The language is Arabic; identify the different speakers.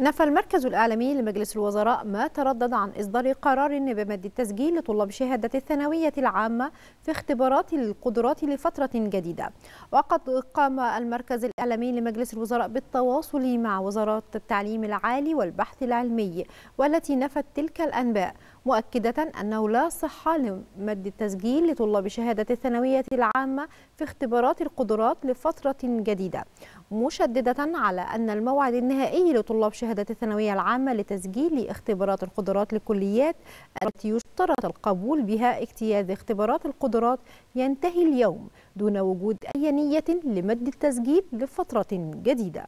Speaker 1: نفى المركز الأعلامي لمجلس الوزراء ما تردد عن إصدار قرار بمد التسجيل لطلاب شهادة الثانوية العامة في اختبارات القدرات لفترة جديدة وقد قام المركز الأعلامي لمجلس الوزراء بالتواصل مع وزارات التعليم العالي والبحث العلمي والتي نفت تلك الأنباء مؤكدة أنه لا صحة لمد التسجيل لطلاب شهادة الثانوية العامة في اختبارات القدرات لفترة جديدة مشددة على أن الموعد النهائي لطلاب شهادة الثانوية العامة لتسجيل اختبارات القدرات للكليات التي يشترط القبول بها اجتياز اختبارات القدرات ينتهي اليوم دون وجود أي نية لمد التسجيل لفترة جديدة